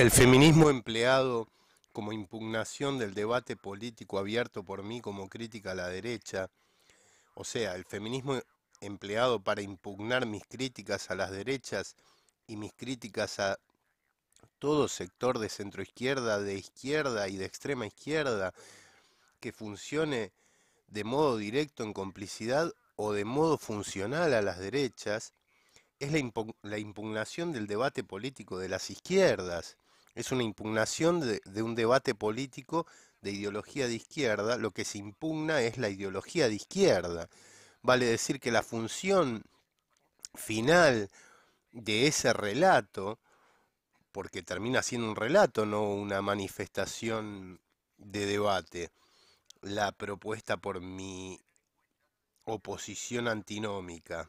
El feminismo empleado como impugnación del debate político abierto por mí como crítica a la derecha, o sea, el feminismo empleado para impugnar mis críticas a las derechas y mis críticas a todo sector de centroizquierda, de izquierda y de extrema izquierda, que funcione de modo directo en complicidad o de modo funcional a las derechas, es la, impugnación del debate político de las izquierdas, es una impugnación de, de, un debate político de ideología de izquierda, lo que se impugna es la ideología de izquierda. Vale decir que la función final de ese relato, porque termina siendo un relato, no una manifestación de debate, la propuesta por mi oposición antinómica,